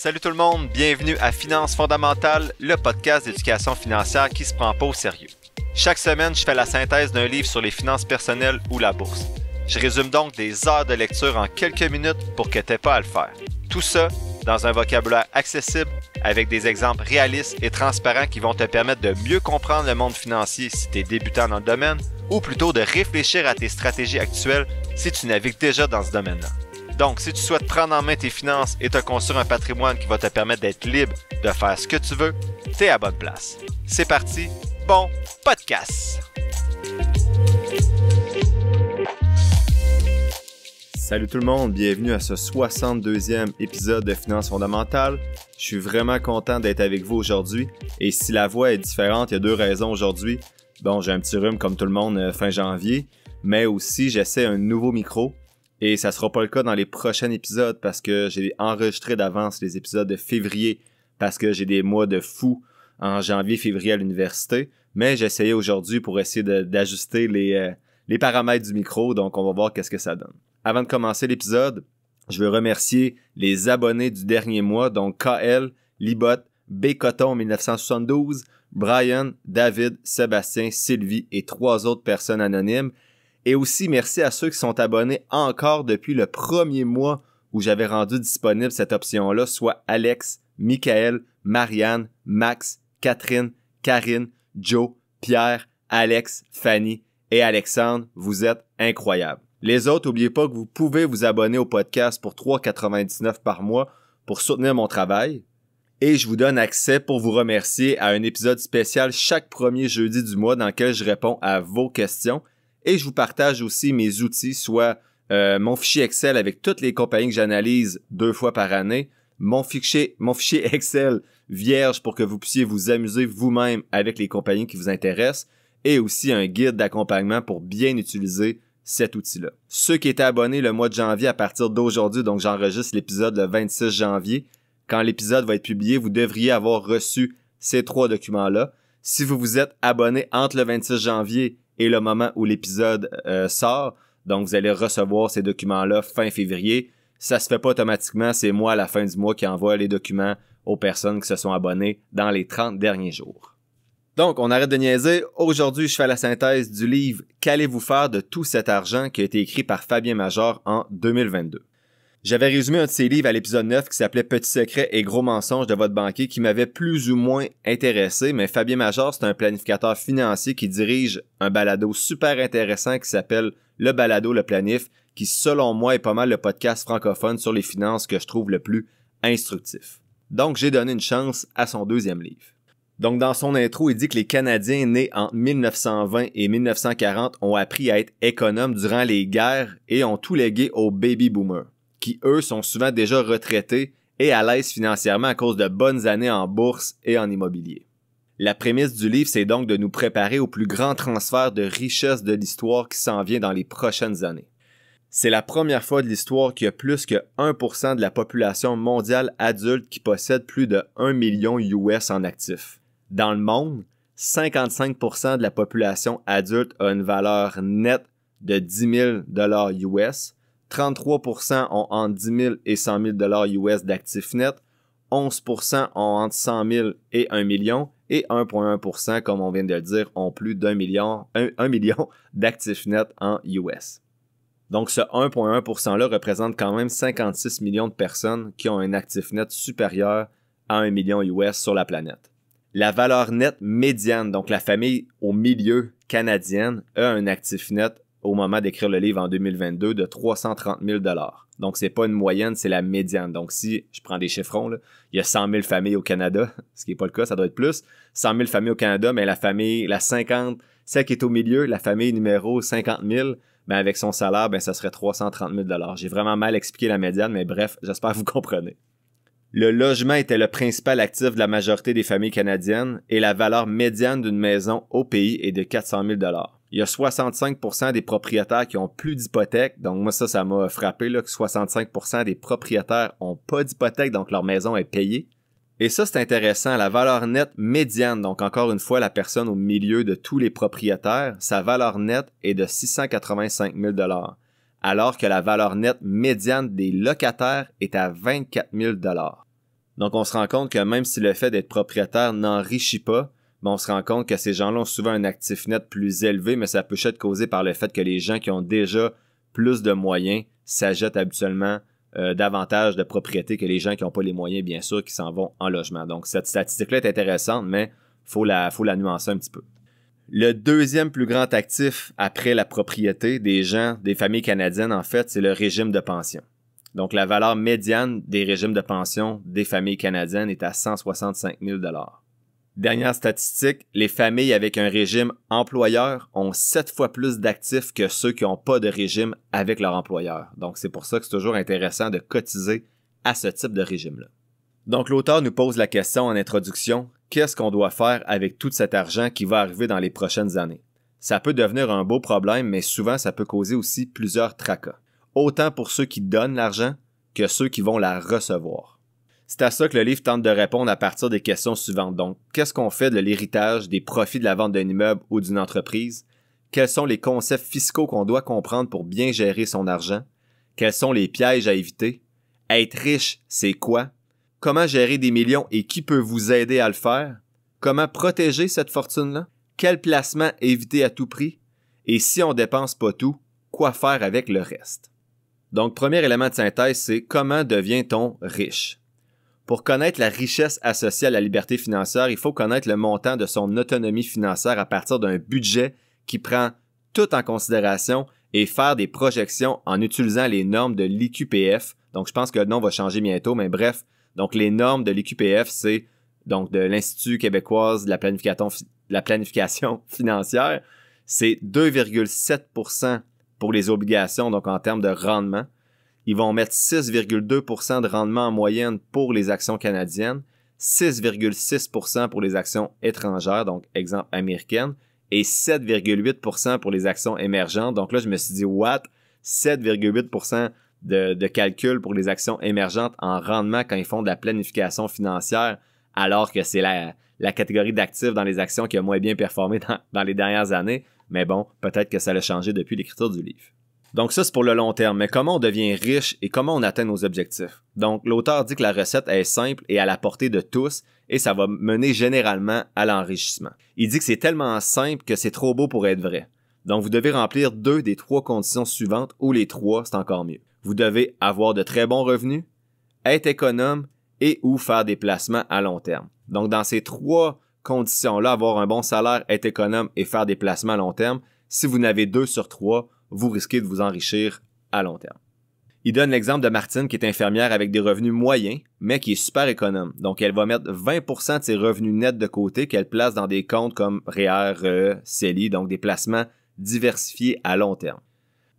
Salut tout le monde, bienvenue à Finances fondamentales, le podcast d'éducation financière qui se prend pas au sérieux. Chaque semaine, je fais la synthèse d'un livre sur les finances personnelles ou la bourse. Je résume donc des heures de lecture en quelques minutes pour que t'aies pas à le faire. Tout ça dans un vocabulaire accessible avec des exemples réalistes et transparents qui vont te permettre de mieux comprendre le monde financier si tu es débutant dans le domaine ou plutôt de réfléchir à tes stratégies actuelles si tu navigues déjà dans ce domaine-là. Donc, si tu souhaites prendre en main tes finances et te construire un patrimoine qui va te permettre d'être libre de faire ce que tu veux, tu es à bonne place. C'est parti, bon podcast! Salut tout le monde, bienvenue à ce 62e épisode de Finances fondamentales. Je suis vraiment content d'être avec vous aujourd'hui et si la voix est différente, il y a deux raisons aujourd'hui. Bon, j'ai un petit rhume comme tout le monde euh, fin janvier, mais aussi j'essaie un nouveau micro. Et ça sera pas le cas dans les prochains épisodes parce que j'ai enregistré d'avance les épisodes de février parce que j'ai des mois de fou en janvier, février à l'université. Mais j'essayais aujourd'hui pour essayer d'ajuster les, euh, les paramètres du micro. Donc, on va voir qu'est-ce que ça donne. Avant de commencer l'épisode, je veux remercier les abonnés du dernier mois. Donc, KL, Libot, Bécoton 1972, Brian, David, Sébastien, Sylvie et trois autres personnes anonymes. Et aussi merci à ceux qui sont abonnés encore depuis le premier mois où j'avais rendu disponible cette option-là, soit Alex, Michael, Marianne, Max, Catherine, Karine, Joe, Pierre, Alex, Fanny et Alexandre. Vous êtes incroyables. Les autres, n'oubliez pas que vous pouvez vous abonner au podcast pour 3,99 par mois pour soutenir mon travail. Et je vous donne accès pour vous remercier à un épisode spécial chaque premier jeudi du mois dans lequel je réponds à vos questions et je vous partage aussi mes outils, soit euh, mon fichier Excel avec toutes les compagnies que j'analyse deux fois par année, mon fichier, mon fichier Excel vierge pour que vous puissiez vous amuser vous-même avec les compagnies qui vous intéressent, et aussi un guide d'accompagnement pour bien utiliser cet outil-là. Ceux qui étaient abonnés le mois de janvier à partir d'aujourd'hui, donc j'enregistre l'épisode le 26 janvier, quand l'épisode va être publié, vous devriez avoir reçu ces trois documents-là. Si vous vous êtes abonné entre le 26 janvier et le moment où l'épisode euh, sort. Donc, vous allez recevoir ces documents-là fin février. Ça se fait pas automatiquement. C'est moi, à la fin du mois, qui envoie les documents aux personnes qui se sont abonnées dans les 30 derniers jours. Donc, on arrête de niaiser. Aujourd'hui, je fais la synthèse du livre Qu'allez-vous faire de tout cet argent qui a été écrit par Fabien Major en 2022. J'avais résumé un de ses livres à l'épisode 9 qui s'appelait Petit secret et gros mensonges de votre banquier qui m'avait plus ou moins intéressé, mais Fabien Major, c'est un planificateur financier qui dirige un balado super intéressant qui s'appelle Le balado le planif, qui selon moi est pas mal le podcast francophone sur les finances que je trouve le plus instructif. Donc j'ai donné une chance à son deuxième livre. Donc dans son intro, il dit que les Canadiens nés entre 1920 et 1940 ont appris à être économes durant les guerres et ont tout légué aux baby boomers qui eux sont souvent déjà retraités et à l'aise financièrement à cause de bonnes années en bourse et en immobilier. La prémisse du livre, c'est donc de nous préparer au plus grand transfert de richesse de l'histoire qui s'en vient dans les prochaines années. C'est la première fois de l'histoire qu'il y a plus que 1% de la population mondiale adulte qui possède plus de 1 million US en actifs. Dans le monde, 55% de la population adulte a une valeur nette de 10 000 US, 33% ont entre 10 000 et 100 000 dollars US d'actifs nets, 11% ont entre 100 000 et 1 million, et 1,1%, comme on vient de le dire, ont plus d'un million, un, million d'actifs nets en US. Donc ce 1,1%-là représente quand même 56 millions de personnes qui ont un actif net supérieur à 1 million US sur la planète. La valeur nette médiane, donc la famille au milieu canadienne, a un actif net au moment d'écrire le livre en 2022 de 330 000 Donc, ce n'est pas une moyenne, c'est la médiane. Donc, si je prends des chiffrons, il y a 100 000 familles au Canada, ce qui n'est pas le cas, ça doit être plus. 100 000 familles au Canada, mais la famille, la 50, celle qui est au milieu, la famille numéro 50 000, avec son salaire, ben, ça serait 330 000 J'ai vraiment mal expliqué la médiane, mais bref, j'espère que vous comprenez. Le logement était le principal actif de la majorité des familles canadiennes et la valeur médiane d'une maison au pays est de 400 000 il y a 65 des propriétaires qui ont plus d'hypothèque. Donc, moi, ça, ça m'a frappé là, que 65 des propriétaires ont pas d'hypothèque, donc leur maison est payée. Et ça, c'est intéressant. La valeur nette médiane, donc encore une fois, la personne au milieu de tous les propriétaires, sa valeur nette est de 685 000 alors que la valeur nette médiane des locataires est à 24 000 donc on se rend compte que même si le fait d'être propriétaire n'enrichit pas, on se rend compte que ces gens-là ont souvent un actif net plus élevé, mais ça peut être causé par le fait que les gens qui ont déjà plus de moyens s'achètent habituellement euh, davantage de propriétés que les gens qui n'ont pas les moyens, bien sûr, qui s'en vont en logement. Donc, cette statistique-là est intéressante, mais faut la, faut la nuancer un petit peu. Le deuxième plus grand actif après la propriété des gens, des familles canadiennes, en fait, c'est le régime de pension. Donc, la valeur médiane des régimes de pension des familles canadiennes est à 165 000 Dernière statistique, les familles avec un régime employeur ont sept fois plus d'actifs que ceux qui n'ont pas de régime avec leur employeur. Donc c'est pour ça que c'est toujours intéressant de cotiser à ce type de régime-là. Donc l'auteur nous pose la question en introduction, qu'est-ce qu'on doit faire avec tout cet argent qui va arriver dans les prochaines années? Ça peut devenir un beau problème, mais souvent ça peut causer aussi plusieurs tracas. Autant pour ceux qui donnent l'argent que ceux qui vont la recevoir. C'est à ça que le livre tente de répondre à partir des questions suivantes. Donc, qu'est-ce qu'on fait de l'héritage des profits de la vente d'un immeuble ou d'une entreprise? Quels sont les concepts fiscaux qu'on doit comprendre pour bien gérer son argent? Quels sont les pièges à éviter? Être riche, c'est quoi? Comment gérer des millions et qui peut vous aider à le faire? Comment protéger cette fortune-là? Quel placement éviter à tout prix? Et si on dépense pas tout, quoi faire avec le reste? Donc, premier élément de synthèse, c'est comment devient-on riche? Pour connaître la richesse associée à la liberté financière, il faut connaître le montant de son autonomie financière à partir d'un budget qui prend tout en considération et faire des projections en utilisant les normes de l'IQPF. Donc, je pense que le nom va changer bientôt, mais bref. Donc, les normes de l'IQPF, c'est donc de l'Institut québécoise de la, la planification financière. C'est 2,7 pour les obligations, donc en termes de rendement. Ils vont mettre 6,2 de rendement en moyenne pour les actions canadiennes, 6,6 pour les actions étrangères, donc exemple américaine, et 7,8 pour les actions émergentes. Donc là, je me suis dit, what? 7,8 de, calcul pour les actions émergentes en rendement quand ils font de la planification financière, alors que c'est la, catégorie d'actifs dans les actions qui a moins bien performé dans, dans les dernières années. Mais bon, peut-être que ça a changé depuis l'écriture du livre. Donc ça, c'est pour le long terme. Mais comment on devient riche et comment on atteint nos objectifs? Donc l'auteur dit que la recette est simple et à la portée de tous et ça va mener généralement à l'enrichissement. Il dit que c'est tellement simple que c'est trop beau pour être vrai. Donc vous devez remplir deux des trois conditions suivantes ou les trois, c'est encore mieux. Vous devez avoir de très bons revenus, être économe et ou faire des placements à long terme. Donc dans ces trois conditions-là, avoir un bon salaire, être économe et faire des placements à long terme, si vous n'avez deux sur trois, vous risquez de vous enrichir à long terme. Il donne l'exemple de Martine qui est infirmière avec des revenus moyens, mais qui est super économe. Donc elle va mettre 20% de ses revenus nets de côté qu'elle place dans des comptes comme REER, e euh, CELI, donc des placements diversifiés à long terme.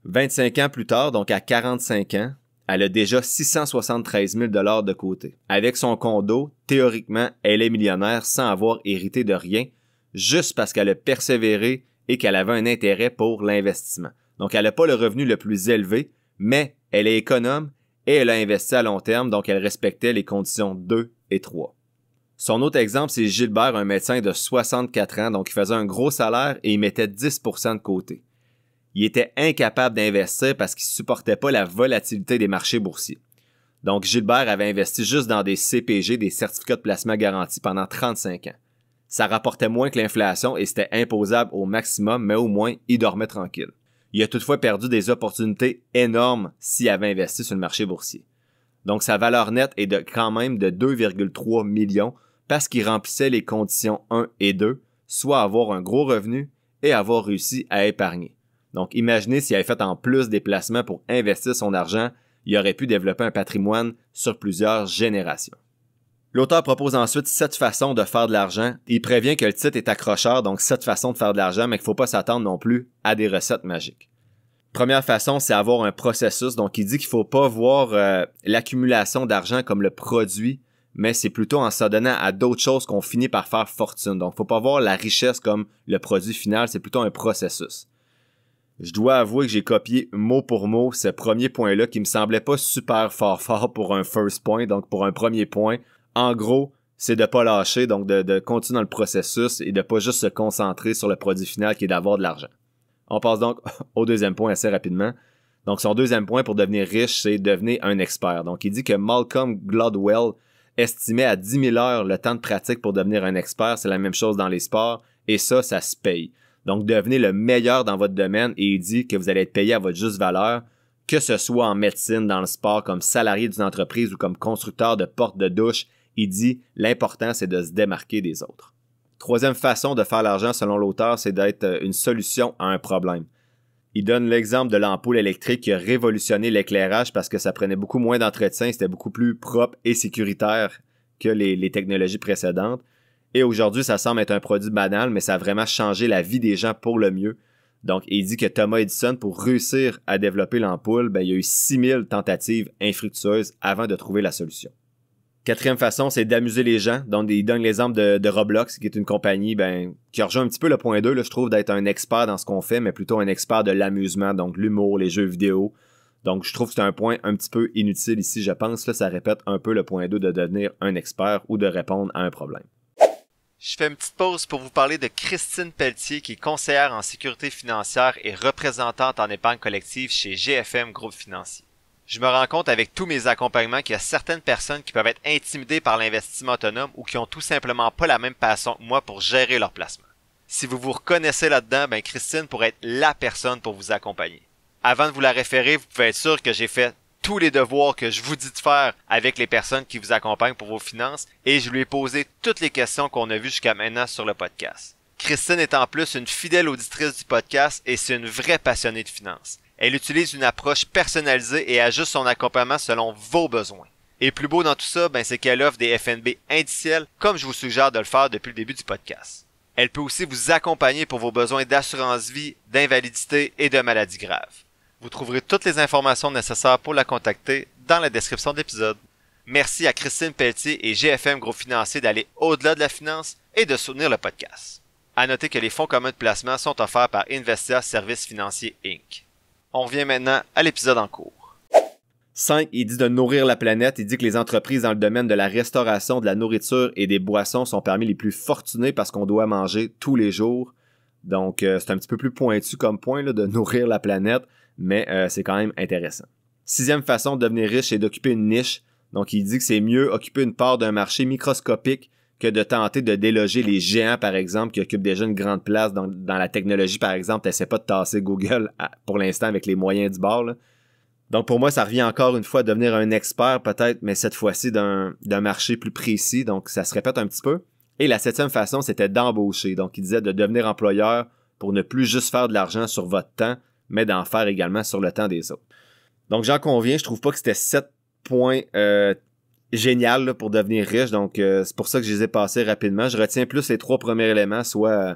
25 ans plus tard, donc à 45 ans, elle a déjà 673 000 dollars de côté. Avec son condo, théoriquement, elle est millionnaire sans avoir hérité de rien, juste parce qu'elle a persévéré et qu'elle avait un intérêt pour l'investissement. Donc, elle n'a pas le revenu le plus élevé, mais elle est économe et elle a investi à long terme, donc elle respectait les conditions 2 et 3. Son autre exemple, c'est Gilbert, un médecin de 64 ans, donc il faisait un gros salaire et il mettait 10% de côté. Il était incapable d'investir parce qu'il ne supportait pas la volatilité des marchés boursiers. Donc Gilbert avait investi juste dans des CPG, des certificats de placement garantis, pendant 35 ans. Ça rapportait moins que l'inflation et c'était imposable au maximum, mais au moins il dormait tranquille il a toutefois perdu des opportunités énormes s'il avait investi sur le marché boursier. Donc sa valeur nette est de quand même de 2,3 millions parce qu'il remplissait les conditions 1 et 2, soit avoir un gros revenu et avoir réussi à épargner. Donc imaginez s'il avait fait en plus des placements pour investir son argent, il aurait pu développer un patrimoine sur plusieurs générations. L'auteur propose ensuite sept façons de faire de l'argent. Il prévient que le titre est accrocheur, donc sept façons de faire de l'argent, mais qu'il ne faut pas s'attendre non plus à des recettes magiques. Première façon, c'est avoir un processus. Donc, il dit qu'il ne faut pas voir euh, l'accumulation d'argent comme le produit, mais c'est plutôt en s'adonnant à d'autres choses qu'on finit par faire fortune. Donc, il ne faut pas voir la richesse comme le produit final, c'est plutôt un processus. Je dois avouer que j'ai copié mot pour mot ce premier point-là qui me semblait pas super fort fort pour un first point, donc pour un premier point, en gros, c'est de pas lâcher, donc de, continuer dans le processus et de pas juste se concentrer sur le produit final qui est d'avoir de l'argent. On passe donc au deuxième point assez rapidement. Donc son deuxième point pour devenir riche, c'est devenir un expert. Donc il dit que Malcolm Gladwell estimait à 10 000 heures le temps de pratique pour devenir un expert. C'est la même chose dans les sports et ça, ça se paye. Donc devenez le meilleur dans votre domaine et il dit que vous allez être payé à votre juste valeur, que ce soit en médecine, dans le sport, comme salarié d'une entreprise ou comme constructeur de portes de douche, il dit l'important, c'est de se démarquer des autres. Troisième façon de faire l'argent, selon l'auteur, c'est d'être euh, une solution à un problème. Il donne l'exemple de l'ampoule électrique qui a révolutionné l'éclairage parce que ça prenait beaucoup moins d'entretien, c'était beaucoup plus propre et sécuritaire que les, technologies précédentes. Et aujourd'hui, ça semble être un produit banal, mais ça a vraiment changé la vie des gens pour le mieux. Donc, il dit que Thomas Edison, pour réussir à développer l'ampoule, ben, il y a eu 6000 tentatives infructueuses avant de trouver la solution. Quatrième façon, c'est d'amuser les gens. Donc, il donne l'exemple de, Roblox, qui est une compagnie ben, qui rejoint un petit peu le point 2, je trouve, d'être un expert dans ce qu'on fait, mais plutôt un expert de l'amusement, donc l'humour, les jeux vidéo. Donc, je trouve que c'est un point un petit peu inutile ici, je pense. Là, ça répète un peu le point 2 de devenir un expert ou de répondre à un problème. Je fais une petite pause pour vous parler de Christine Pelletier, qui est conseillère en sécurité financière et représentante en épargne collective chez GFM Groupe Financier je me rends compte avec tous mes accompagnements qu'il y a certaines personnes qui peuvent être intimidées par l'investissement autonome ou qui ont tout simplement pas la même passion que moi pour gérer leur placement. Si vous vous reconnaissez là-dedans, ben Christine pourrait être la personne pour vous accompagner. Avant de vous la référer, vous pouvez être sûr que j'ai fait tous les devoirs que je vous dis de faire avec les personnes qui vous accompagnent pour vos finances et je lui ai posé toutes les questions qu'on a vues jusqu'à maintenant sur le podcast. Christine est en plus une fidèle auditrice du podcast et c'est une vraie passionnée de finances. Elle utilise une approche personnalisée et ajuste son accompagnement selon vos besoins. Et plus beau dans tout ça, ben, c'est qu'elle offre des FNB indiciels, comme je vous suggère de le faire depuis le début du podcast. Elle peut aussi vous accompagner pour vos besoins d'assurance vie, d'invalidité et de maladie grave. Vous trouverez toutes les informations nécessaires pour la contacter dans la description de l'épisode. Merci à Christine Pelletier et GFM Gros Financier d'aller au-delà de la finance et de soutenir le podcast. À noter que les fonds communs de placement sont offerts par Investia Services Financiers Inc. On revient maintenant à l'épisode en cours. 5. Il dit de nourrir la planète. Il dit que les entreprises dans le domaine de la restauration, de la nourriture et des boissons sont parmi les plus fortunées parce qu'on doit manger tous les jours. Donc, euh, c'est un petit peu plus pointu comme point de nourrir la planète, mais euh, c'est quand même intéressant. Sixième façon de devenir riche, et d'occuper une niche. Donc, il dit que c'est mieux occuper une part d'un marché microscopique que de tenter de déloger les géants, par exemple, qui occupent déjà une grande place dans, la technologie, par exemple. T'essaies pas de tasser Google pour l'instant avec les moyens du bord. Donc pour moi, ça revient encore une fois à devenir un expert peut-être, mais cette fois-ci d'un marché plus précis. Donc ça se répète un petit peu. Et la septième façon, c'était d'embaucher. Donc il disait de devenir employeur pour ne plus juste faire de l'argent sur votre temps, mais d'en faire également sur le temps des autres. Donc j'en conviens, je trouve pas que c'était sept points euh, génial pour devenir riche. Donc, euh, c'est pour ça que je les ai passés rapidement. Je retiens plus les trois premiers éléments, soit euh,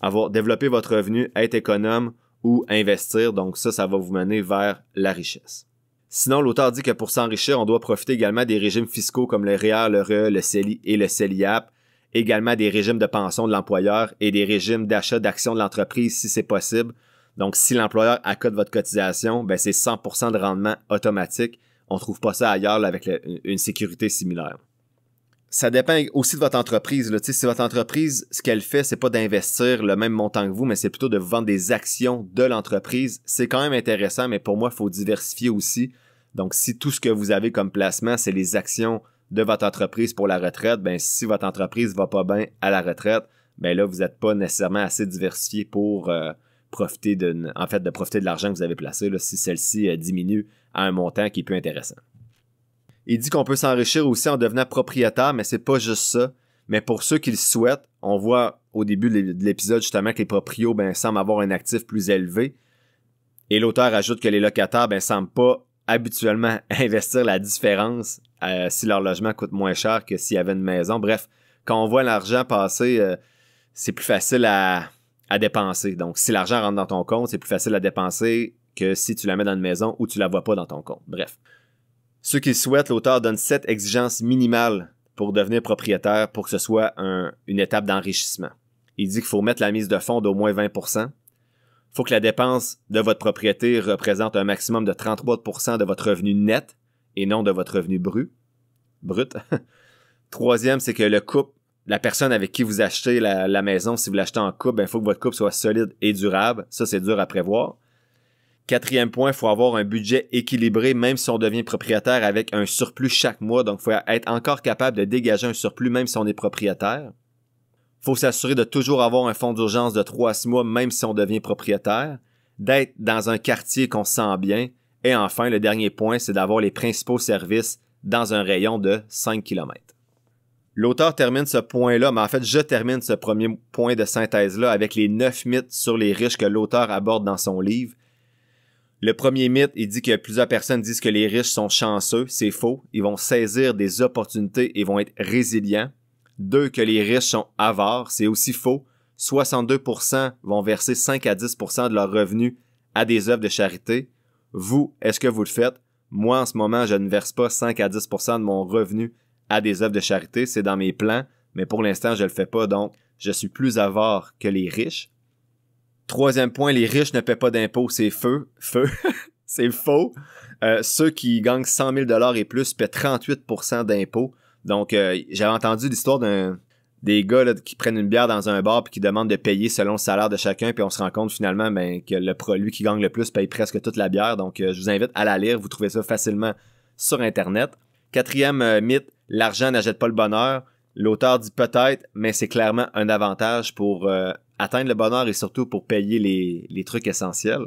avoir développé votre revenu, être économe ou investir. Donc ça, ça va vous mener vers la richesse. Sinon, l'auteur dit que pour s'enrichir, on doit profiter également des régimes fiscaux comme le REER, e le RE, le CELI et le CELIAP, également des régimes de pension de l'employeur et des régimes d'achat d'actions de l'entreprise si c'est possible. Donc, si l'employeur accote votre cotisation, ben c'est 100% de rendement automatique on trouve pas ça ailleurs avec une sécurité similaire. Ça dépend aussi de votre entreprise. Si votre entreprise, ce qu'elle fait, c'est pas d'investir le même montant que vous, mais c'est plutôt de vous vendre des actions de l'entreprise. C'est quand même intéressant, mais pour moi, il faut diversifier aussi. Donc, si tout ce que vous avez comme placement, c'est les actions de votre entreprise pour la retraite, ben, si votre entreprise va pas bien à la retraite, ben là, vous n'êtes pas nécessairement assez diversifié pour, euh, profiter de, en fait, de profiter de l'argent que vous avez placé si celle-ci euh, diminue à un montant qui est plus intéressant. Il dit qu'on peut s'enrichir aussi en devenant propriétaire, mais c'est pas juste ça. Mais pour ceux qui le souhaitent, on voit au début de l'épisode justement que les proprios ben, semblent avoir un actif plus élevé. Et l'auteur ajoute que les locataires ne ben, semblent pas habituellement investir la différence euh, si leur logement coûte moins cher que s'il y avait une maison. Bref, quand on voit l'argent passer, euh, c'est plus facile à, à dépenser. Donc, si l'argent rentre dans ton compte, c'est plus facile à dépenser que si tu la mets dans une maison ou tu la vois pas dans ton compte. Bref. Ceux qui souhaitent, l'auteur donne sept exigences minimales pour devenir propriétaire pour que ce soit une étape d'enrichissement. Il dit qu'il faut mettre la mise de fonds d'au moins 20 faut que la dépense de votre propriété représente un maximum de 33 de votre revenu net et non de votre revenu brut. Brut. Troisième, c'est que le couple la personne avec qui vous achetez la, maison, si vous l'achetez en couple, il ben, faut que votre couple soit solide et durable. Ça, c'est dur à prévoir. Quatrième point, il faut avoir un budget équilibré, même si on devient propriétaire avec un surplus chaque mois. Donc, il faut être encore capable de dégager un surplus, même si on est propriétaire. Il faut s'assurer de toujours avoir un fonds d'urgence de trois à six mois, même si on devient propriétaire. D'être dans un quartier qu'on sent bien. Et enfin, le dernier point, c'est d'avoir les principaux services dans un rayon de 5 km. L'auteur termine ce point-là, mais en fait, je termine ce premier point de synthèse-là avec les neuf mythes sur les riches que l'auteur aborde dans son livre. Le premier mythe, il dit que plusieurs personnes disent que les riches sont chanceux. C'est faux. Ils vont saisir des opportunités et vont être résilients. Deux, que les riches sont avares. C'est aussi faux. 62% vont verser 5 à 10% de leurs revenus à des œuvres de charité. Vous, est-ce que vous le faites? Moi, en ce moment, je ne verse pas 5 à 10% de mon revenu à des œuvres de charité. C'est dans mes plans, mais pour l'instant, je ne le fais pas, donc je suis plus avare que les riches. Troisième point, les riches ne paient pas d'impôts, c'est feu. Feu, c'est faux. Euh, ceux qui gagnent 100 000 dollars et plus paient 38 d'impôts. Donc, euh, j'avais entendu l'histoire d'un des gars qui prennent une bière dans un bar puis qui demandent de payer selon le salaire de chacun puis on se rend compte finalement ben, que le produit lui qui gagne le plus paye presque toute la bière donc euh, je vous invite à la lire vous trouvez ça facilement sur internet quatrième mythe l'argent n'achète pas le bonheur. L'auteur dit peut-être, mais c'est clairement un avantage pour euh, atteindre le bonheur et surtout pour payer les, trucs essentiels.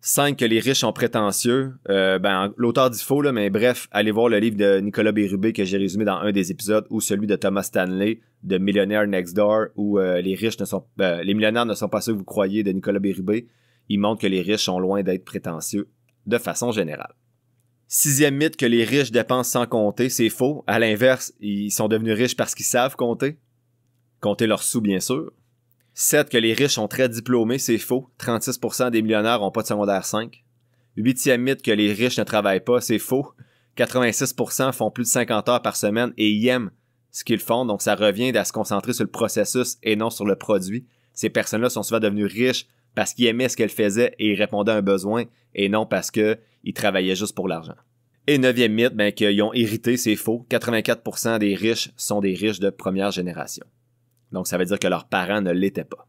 5. Que les riches sont prétentieux. Euh, ben, L'auteur dit faux, mais bref, allez voir le livre de Nicolas Bérubé que j'ai résumé dans un des épisodes ou celui de Thomas Stanley de Millionaire Next Door où euh, les riches ne sont ben, les millionnaires ne sont pas ceux que vous croyez de Nicolas Bérubé. Il montre que les riches sont loin d'être prétentieux de façon générale. Sixième mythe que les riches dépensent sans compter, c'est faux. À l'inverse, ils sont devenus riches parce qu'ils savent compter. Compter leurs sous, bien sûr. Sept, Que les riches sont très diplômés, c'est faux. 36% des millionnaires n'ont pas de secondaire 5. Huitième mythe que les riches ne travaillent pas, c'est faux. 86% font plus de 50 heures par semaine et y aiment ce qu'ils font, donc ça revient à se concentrer sur le processus et non sur le produit. Ces personnes-là sont souvent devenues riches parce qu'ils aimait ce qu'elle faisait et ils répondait à un besoin et non parce qu'ils travaillaient juste pour l'argent. Et neuvième mythe, ben, qu'ils ont hérité, c'est faux. 84% des riches sont des riches de première génération. Donc ça veut dire que leurs parents ne l'étaient pas.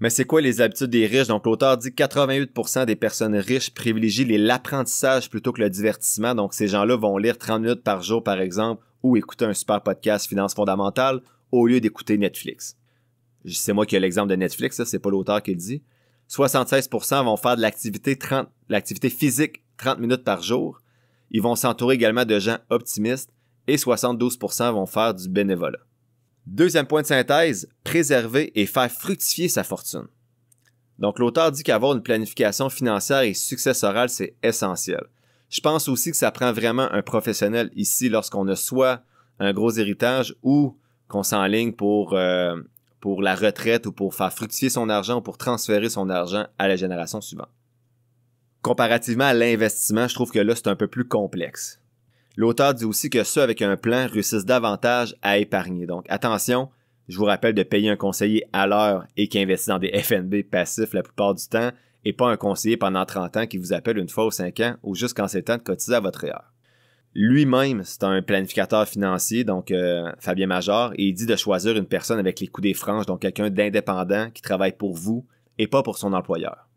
Mais c'est quoi les habitudes des riches? Donc l'auteur dit 88% des personnes riches privilégient l'apprentissage plutôt que le divertissement. Donc ces gens-là vont lire 30 minutes par jour par exemple ou écouter un super podcast finance fondamentale au lieu d'écouter Netflix. C'est moi qui ai l'exemple de Netflix, c'est pas l'auteur qui le dit. 76% vont faire de l'activité 30, l'activité physique 30 minutes par jour. Ils vont s'entourer également de gens optimistes et 72% vont faire du bénévolat. Deuxième point de synthèse, préserver et faire fructifier sa fortune. Donc l'auteur dit qu'avoir une planification financière et successorale, c'est essentiel. Je pense aussi que ça prend vraiment un professionnel ici lorsqu'on a soit un gros héritage ou qu'on s'enligne pour euh, pour la retraite ou pour faire fructifier son argent ou pour transférer son argent à la génération suivante. Comparativement à l'investissement, je trouve que là, c'est un peu plus complexe. L'auteur dit aussi que ceux avec un plan réussissent davantage à épargner. Donc attention, je vous rappelle de payer un conseiller à l'heure et qui investit dans des FNB passifs la plupart du temps et pas un conseiller pendant 30 ans qui vous appelle une fois ou 5 ans ou juste quand c'est temps de cotiser à votre heure. Lui-même, c'est un planificateur financier, donc euh, Fabien Major, et il dit de choisir une personne avec les coups des franges, donc quelqu'un d'indépendant qui travaille pour vous et pas pour son employeur.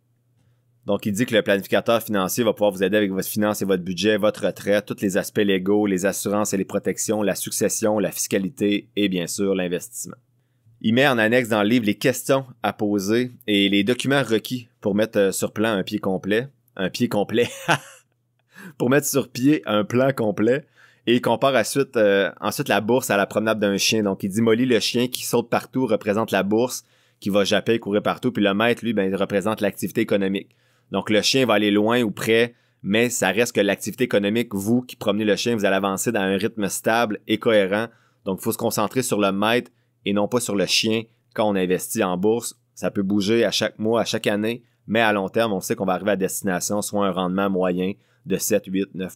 Donc, il dit que le planificateur financier va pouvoir vous aider avec votre finance et votre budget, votre retraite, tous les aspects légaux, les assurances et les protections, la succession, la fiscalité et bien sûr l'investissement. Il met en annexe dans le livre les questions à poser et les documents requis pour mettre euh, sur plan un pied complet. Un pied complet. pour mettre sur pied un plan complet. Et il compare euh, ensuite, la bourse à la promenade d'un chien. Donc, il dit le chien qui saute partout, représente la bourse, qui va japper, courir partout. Puis le maître, lui, ben, il représente l'activité économique. Donc, le chien va aller loin ou près, mais ça reste que l'activité économique, vous qui promenez le chien, vous allez avancer dans un rythme stable et cohérent. Donc, il faut se concentrer sur le maître et non pas sur le chien quand on investit en bourse. Ça peut bouger à chaque mois, à chaque année, mais à long terme, on sait qu'on va arriver à destination, soit un rendement moyen, de 7, 8, 9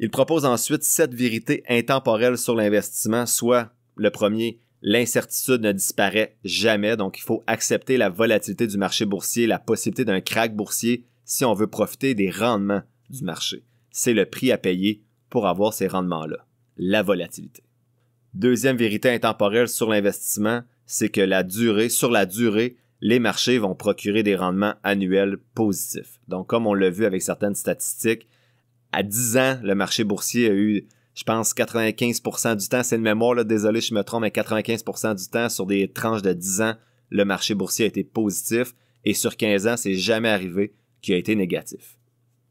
Il propose ensuite sept vérités intemporelles sur l'investissement, soit le premier, l'incertitude ne disparaît jamais, donc il faut accepter la volatilité du marché boursier, la possibilité d'un crack boursier si on veut profiter des rendements du marché. C'est le prix à payer pour avoir ces rendements-là, la volatilité. Deuxième vérité intemporelle sur l'investissement, c'est que la durée, sur la durée, les marchés vont procurer des rendements annuels positifs. Donc, comme on l'a vu avec certaines statistiques, à 10 ans, le marché boursier a eu, je pense, 95% du temps, c'est une mémoire, là, désolé, je me trompe, mais 95% du temps, sur des tranches de 10 ans, le marché boursier a été positif et sur 15 ans, c'est jamais arrivé qu'il a été négatif.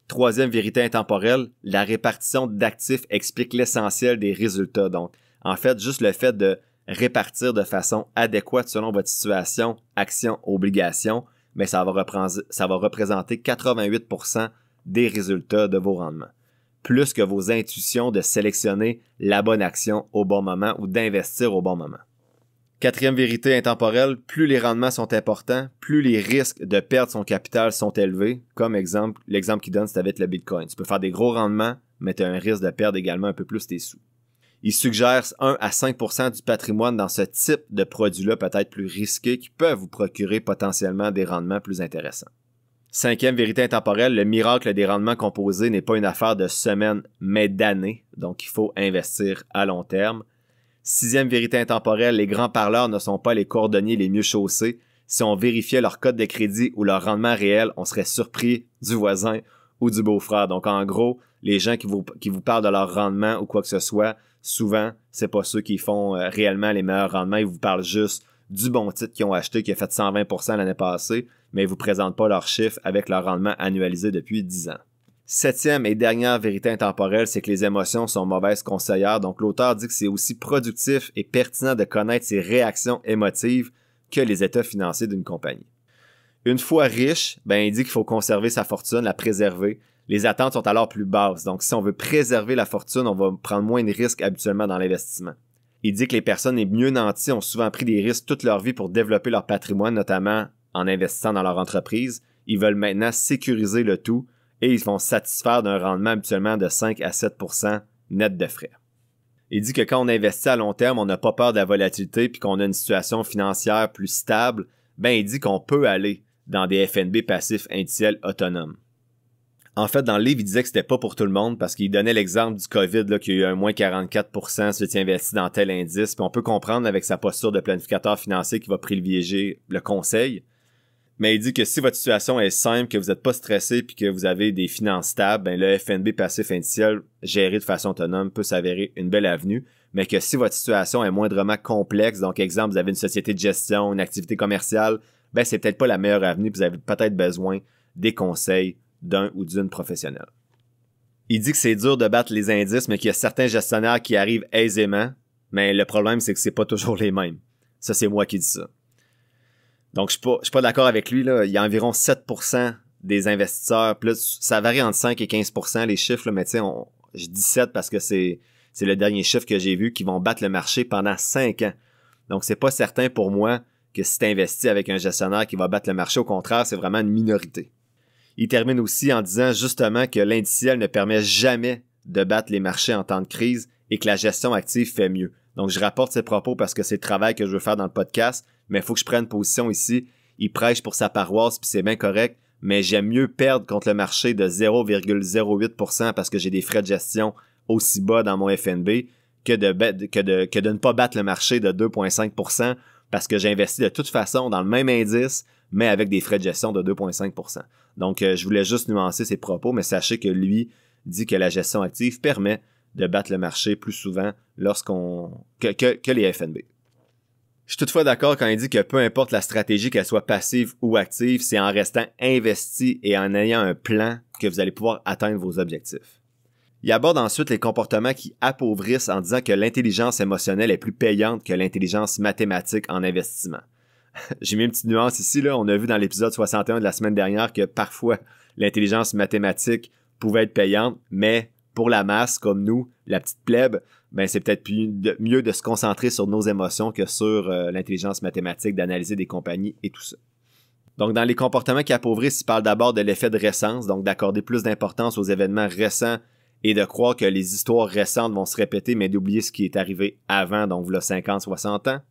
Troisième vérité intemporelle, la répartition d'actifs explique l'essentiel des résultats. Donc, en fait, juste le fait de répartir de façon adéquate selon votre situation, action, obligation, mais ça va, représenter 88% des résultats de vos rendements. Plus que vos intuitions de sélectionner la bonne action au bon moment ou d'investir au bon moment. Quatrième vérité intemporelle, plus les rendements sont importants, plus les risques de perdre son capital sont élevés. Comme exemple, l'exemple qui donne, c'est avec le Bitcoin. Tu peux faire des gros rendements, mais tu as un risque de perdre également un peu plus tes sous. Il suggère 1 à 5 du patrimoine dans ce type de produits-là peut-être plus risqués qui peuvent vous procurer potentiellement des rendements plus intéressants. Cinquième vérité intemporelle, le miracle des rendements composés n'est pas une affaire de semaines, mais d'années, donc il faut investir à long terme. Sixième vérité intemporelle, les grands parleurs ne sont pas les cordonniers les mieux chaussés. Si on vérifiait leur code de crédit ou leur rendement réel, on serait surpris du voisin ou du beau-frère. Donc en gros, les gens qui vous, qui vous parlent de leur rendement ou quoi que ce soit, souvent, c'est pas ceux qui font euh, réellement les meilleurs rendements. Ils vous parlent juste du bon titre qu'ils ont acheté, qui a fait 120% l'année passée, mais ils vous présentent pas leurs chiffres avec leur rendement annualisé depuis 10 ans. Septième et dernière vérité intemporelle, c'est que les émotions sont mauvaises conseillères, donc l'auteur dit que c'est aussi productif et pertinent de connaître ses réactions émotives que les états financiers d'une compagnie. Une fois riche, ben, il dit qu'il faut conserver sa fortune, la préserver, les attentes sont alors plus basses. Donc, si on veut préserver la fortune, on va prendre moins de risques habituellement dans l'investissement. Il dit que les personnes les mieux nanties ont souvent pris des risques toute leur vie pour développer leur patrimoine, notamment en investissant dans leur entreprise. Ils veulent maintenant sécuriser le tout et ils vont satisfaire d'un rendement habituellement de 5 à 7 net de frais. Il dit que quand on investit à long terme, on n'a pas peur de la volatilité puis qu'on a une situation financière plus stable, ben il dit qu'on peut aller dans des FNB passifs indiciels autonomes. En fait, dans le livre, il disait que c'était pas pour tout le monde parce qu'il donnait l'exemple du COVID, là, qu'il y a eu un moins 44 se investi dans tel indice. Puis on peut comprendre avec sa posture de planificateur financier qui va privilégier le conseil. Mais il dit que si votre situation est simple, que vous n'êtes pas stressé puis que vous avez des finances stables, ben, le FNB passif indiciel géré de façon autonome peut s'avérer une belle avenue. Mais que si votre situation est moindrement complexe, donc exemple, vous avez une société de gestion, une activité commerciale, ben c'est peut-être pas la meilleure avenue, puis vous avez peut-être besoin des conseils d'un ou d'une professionnelle. Il dit que c'est dur de battre les indices, mais qu'il y a certains gestionnaires qui arrivent aisément, mais le problème, c'est que c'est pas toujours les mêmes. Ça, c'est moi qui dis ça. Donc, je suis pas, suis pas d'accord avec lui, là. Il y a environ 7% des investisseurs, plus, ça varie entre 5 et 15% les chiffres, là, mais tu sais, je dis 7 parce que c'est, c'est le dernier chiffre que j'ai vu qui vont battre le marché pendant 5 ans. Donc, c'est pas certain pour moi que si tu avec un gestionnaire qui va battre le marché, au contraire, c'est vraiment une minorité. Il termine aussi en disant justement que l'indiciel ne permet jamais de battre les marchés en temps de crise et que la gestion active fait mieux. Donc, je rapporte ces propos parce que c'est le travail que je veux faire dans le podcast, mais il faut que je prenne position ici. Il prêche pour sa paroisse, puis c'est bien correct, mais j'aime mieux perdre contre le marché de 0,08% parce que j'ai des frais de gestion aussi bas dans mon FNB que de, que de ne pas battre le marché de 2,5% parce que j'investis de toute façon dans le même indice, mais avec des frais de gestion de 2,5%. Donc, euh, je voulais juste nuancer ses propos, mais sachez que lui dit que la gestion active permet de battre le marché plus souvent lorsqu'on que, que, les FNB. Je suis toutefois d'accord quand il dit que peu importe la stratégie, qu'elle soit passive ou active, c'est en restant investi et en ayant un plan que vous allez pouvoir atteindre vos objectifs. Il aborde ensuite les comportements qui appauvrissent en disant que l'intelligence émotionnelle est plus payante que l'intelligence mathématique en investissement. J'ai mis une petite nuance ici. Là. On a vu dans l'épisode 61 de la semaine dernière que parfois l'intelligence mathématique pouvait être payante, mais pour la masse comme nous, la petite plèbe, ben c'est peut-être mieux de se concentrer sur nos émotions que sur euh, l'intelligence mathématique, d'analyser des compagnies et tout ça. Donc, dans les comportements qui appauvrissent, il parle d'abord de l'effet de récence, donc d'accorder plus d'importance aux événements récents et de croire que les histoires récentes vont se répéter, mais d'oublier ce qui est arrivé avant, donc voilà 50, 60 ans.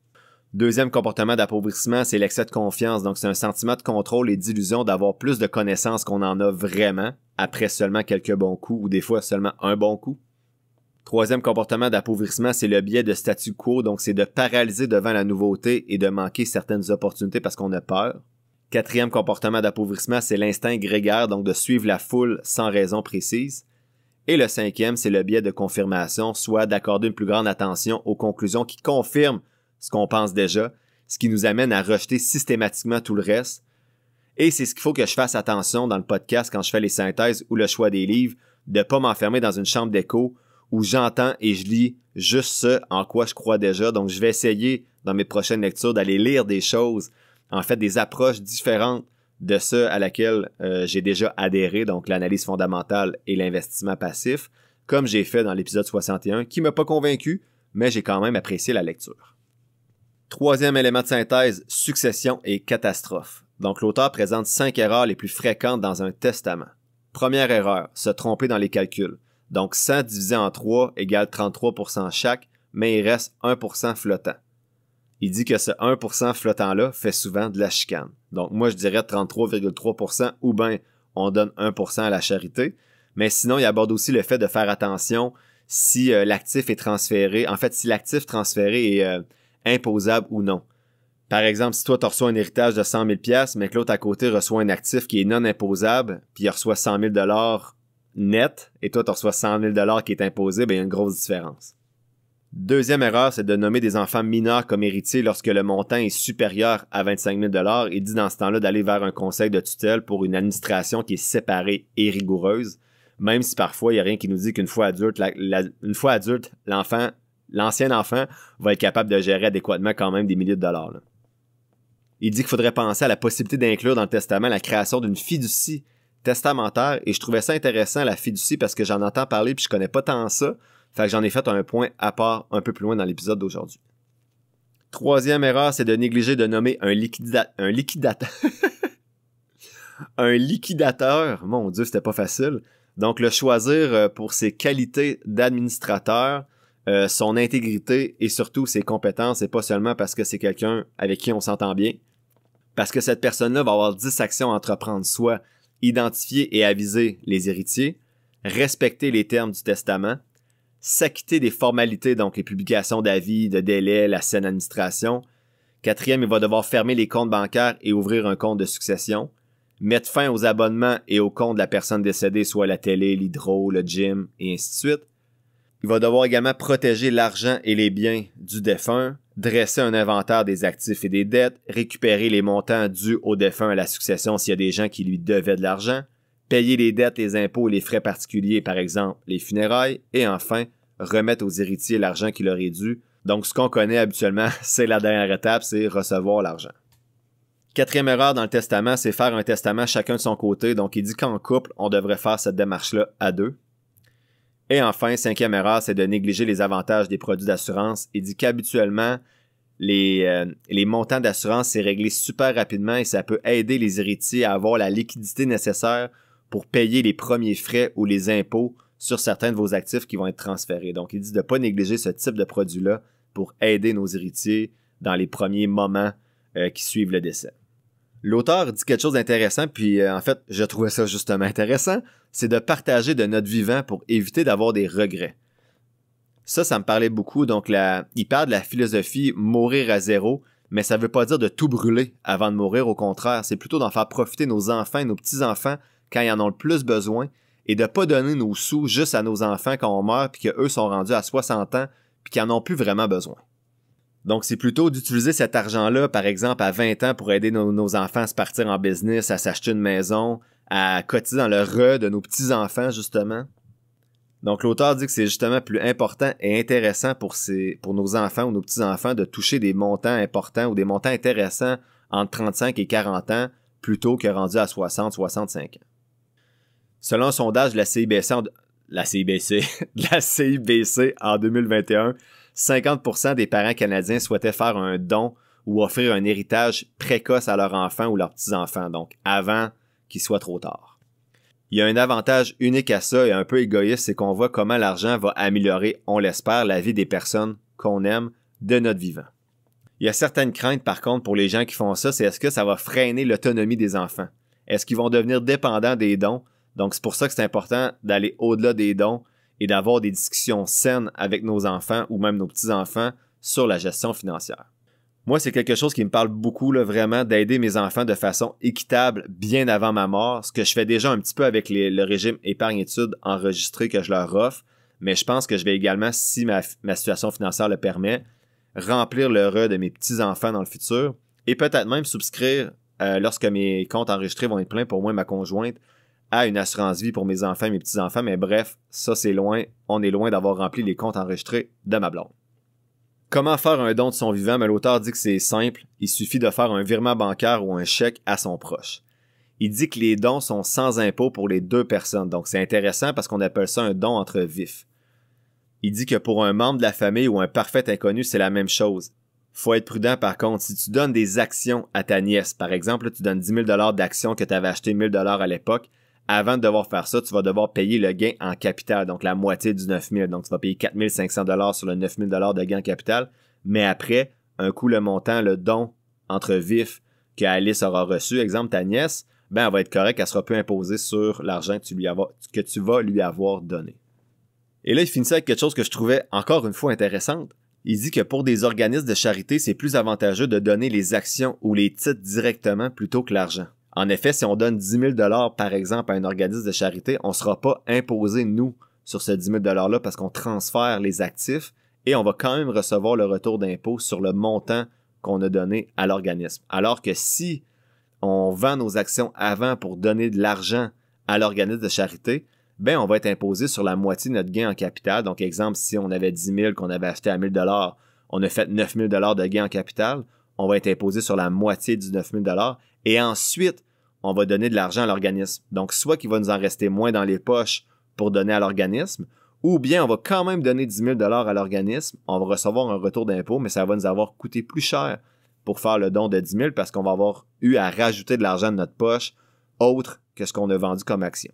Deuxième comportement d'appauvrissement, c'est l'excès de confiance. Donc, c'est un sentiment de contrôle et d'illusion d'avoir plus de connaissances qu'on en a vraiment après seulement quelques bons coups ou des fois seulement un bon coup. Troisième comportement d'appauvrissement, c'est le biais de statu quo. Donc, c'est de paralyser devant la nouveauté et de manquer certaines opportunités parce qu'on a peur. Quatrième comportement d'appauvrissement, c'est l'instinct grégaire, donc de suivre la foule sans raison précise. Et le cinquième, c'est le biais de confirmation, soit d'accorder une plus grande attention aux conclusions qui confirment ce qu'on pense déjà, ce qui nous amène à rejeter systématiquement tout le reste. Et c'est ce qu'il faut que je fasse attention dans le podcast quand je fais les synthèses ou le choix des livres, de pas m'enfermer dans une chambre d'écho où j'entends et je lis juste ce en quoi je crois déjà. Donc, je vais essayer dans mes prochaines lectures d'aller lire des choses, en fait, des approches différentes de ce à laquelle euh, j'ai déjà adhéré, donc l'analyse fondamentale et l'investissement passif, comme j'ai fait dans l'épisode 61, qui m'a pas convaincu, mais j'ai quand même apprécié la lecture. Troisième élément de synthèse, succession et catastrophe. Donc l'auteur présente cinq erreurs les plus fréquentes dans un testament. Première erreur, se tromper dans les calculs. Donc 100 divisé en 3 égale 33% chaque, mais il reste 1% flottant. Il dit que ce 1% flottant-là fait souvent de la chicane. Donc moi je dirais 33,3% ou bien on donne 1% à la charité. Mais sinon, il aborde aussi le fait de faire attention si euh, l'actif est transféré. En fait, si l'actif transféré est... Euh, imposable ou non. Par exemple, si toi, tu reçois un héritage de 100 000 mais que l'autre à côté reçoit un actif qui est non imposable, puis il reçoit 100 000 net, et toi, tu reçois 100 000 qui est imposé, bien, il y a une grosse différence. Deuxième erreur, c'est de nommer des enfants mineurs comme héritiers lorsque le montant est supérieur à 25 000 et dit dans ce temps-là d'aller vers un conseil de tutelle pour une administration qui est séparée et rigoureuse, même si parfois il n'y a rien qui nous dit qu'une fois adulte, fois adulte, l'enfant l'ancien enfant va être capable de gérer adéquatement quand même des milliers de dollars. Il dit qu'il faudrait penser à la possibilité d'inclure dans le testament la création d'une fiducie testamentaire et je trouvais ça intéressant la fiducie parce que j'en entends parler puis je connais pas tant ça. Fait que j'en ai fait un point à part un peu plus loin dans l'épisode d'aujourd'hui. Troisième erreur, c'est de négliger de nommer un, un liquidateur. un liquidateur, mon Dieu, c'était pas facile. Donc le choisir euh, pour ses qualités d'administrateur, euh, son intégrité et surtout ses compétences, et pas seulement parce que c'est quelqu'un avec qui on s'entend bien. Parce que cette personne-là va avoir 10 actions à entreprendre, soit identifier et aviser les héritiers, respecter les termes du testament, s'acquitter des formalités, donc les publications d'avis, de délais, la scène administration. Quatrième, il va devoir fermer les comptes bancaires et ouvrir un compte de succession. Mettre fin aux abonnements et aux comptes de la personne décédée, soit la télé, l'hydro, le gym, et ainsi de suite. Il va devoir également protéger l'argent et les biens du défunt, dresser un inventaire des actifs et des dettes, récupérer les montants dus au défunt à la succession s'il y a des gens qui lui devaient de l'argent, payer les dettes, les impôts et les frais particuliers, par exemple les funérailles, et enfin, remettre aux héritiers l'argent qui leur est dû. Donc, ce qu'on connaît habituellement, c'est la dernière étape, c'est recevoir l'argent. Quatrième erreur dans le testament, c'est faire un testament chacun de son côté. Donc, il dit qu'en couple, on devrait faire cette démarche-là à deux. Et enfin, cinquième erreur, c'est de négliger les avantages des produits d'assurance. Il dit qu'habituellement, les, euh, les, montants d'assurance, c'est réglé super rapidement et ça peut aider les héritiers à avoir la liquidité nécessaire pour payer les premiers frais ou les impôts sur certains de vos actifs qui vont être transférés. Donc, il dit de ne pas négliger ce type de produit-là pour aider nos héritiers dans les premiers moments euh, qui suivent le décès. L'auteur dit quelque chose d'intéressant, puis euh, en fait, je trouvais ça justement intéressant, c'est de partager de notre vivant pour éviter d'avoir des regrets. Ça, ça me parlait beaucoup, donc la... il parle de la philosophie mourir à zéro, mais ça ne veut pas dire de tout brûler avant de mourir, au contraire, c'est plutôt d'en faire profiter nos enfants et nos petits-enfants quand ils en ont le plus besoin, et de ne pas donner nos sous juste à nos enfants quand on meurt, puis qu'eux sont rendus à 60 ans, puis qu'ils n'en ont plus vraiment besoin. Donc, c'est plutôt d'utiliser cet argent-là, par exemple, à 20 ans pour aider nos, enfants à se partir en business, à s'acheter une maison, à cotiser dans le re de nos petits-enfants, justement. Donc, l'auteur dit que c'est justement plus important et intéressant pour, nos enfants ou nos petits-enfants de toucher des montants importants ou des montants intéressants entre 35 et 40 ans plutôt que rendu à 60, 65 ans. Selon un sondage de la CIBC la CIBC, de la CIBC en 2021, 50% des parents canadiens souhaitaient faire un don ou offrir un héritage précoce à leurs enfants ou leurs petits-enfants, donc avant qu'il soit trop tard. Il y a un avantage unique à ça et un peu égoïste, c'est qu'on voit comment l'argent va améliorer, on l'espère, la vie des personnes qu'on aime de notre vivant. Il y a certaines craintes par contre pour les gens qui font ça, c'est est-ce que ça va freiner l'autonomie des enfants? Est-ce qu'ils vont devenir dépendants des dons? Donc c'est pour ça que c'est important d'aller au-delà des dons et d'avoir des discussions saines avec nos enfants ou même nos petits-enfants sur la gestion financière. Moi, c'est quelque chose qui me parle beaucoup, là, vraiment, d'aider mes enfants de façon équitable bien avant ma mort, ce que je fais déjà un petit peu avec le régime épargne-études enregistré que je leur offre, mais je pense que je vais également, si ma, situation financière le permet, remplir le de mes petits-enfants dans le futur et peut-être même souscrire, euh, lorsque mes comptes enregistrés vont être pleins pour moi et ma conjointe, à une assurance vie pour mes enfants, mes petits-enfants, mais bref, ça c'est loin, on est loin d'avoir rempli les comptes enregistrés de ma blonde. Comment faire un don de son vivant, mais l'auteur dit que c'est simple, il suffit de faire un virement bancaire ou un chèque à son proche. Il dit que les dons sont sans impôt pour les deux personnes, donc c'est intéressant parce qu'on appelle ça un don entre vifs. Il dit que pour un membre de la famille ou un parfait inconnu, c'est la même chose. Faut être prudent par contre. Si tu donnes des actions à ta nièce, par exemple, tu donnes 10 000 d'actions que tu avais acheté 1000 à l'époque, avant de devoir faire ça, tu vas devoir payer le gain en capital, donc la moitié du 9000. Donc, tu vas payer 4500 dollars sur le 9000 dollars de gain en capital. Mais après, un coup le montant, le don entre vif que Alice aura reçu, exemple ta nièce, ben elle va être correcte, elle sera peu imposée sur l'argent que, tu lui que tu vas lui avoir donné. Et là, il finissait avec quelque chose que je trouvais encore une fois intéressante. Il dit que pour des organismes de charité, c'est plus avantageux de donner les actions ou les titres directement plutôt que l'argent. En effet, si on donne 10 000 par exemple à un organisme de charité, on ne sera pas imposé, nous, sur ce 10 000 $-là parce qu'on transfère les actifs et on va quand même recevoir le retour d'impôt sur le montant qu'on a donné à l'organisme. Alors que si on vend nos actions avant pour donner de l'argent à l'organisme de charité, bien, on va être imposé sur la moitié de notre gain en capital. Donc, exemple, si on avait 10 000 qu'on avait acheté à 1 000 on a fait 9 000 de gain en capital, on va être imposé sur la moitié du 9 000 et ensuite, on va donner de l'argent à l'organisme. Donc, soit qu'il va nous en rester moins dans les poches pour donner à l'organisme, ou bien on va quand même donner 10 000 à l'organisme, on va recevoir un retour d'impôt, mais ça va nous avoir coûté plus cher pour faire le don de 10 000 parce qu'on va avoir eu à rajouter de l'argent de notre poche autre que ce qu'on a vendu comme action.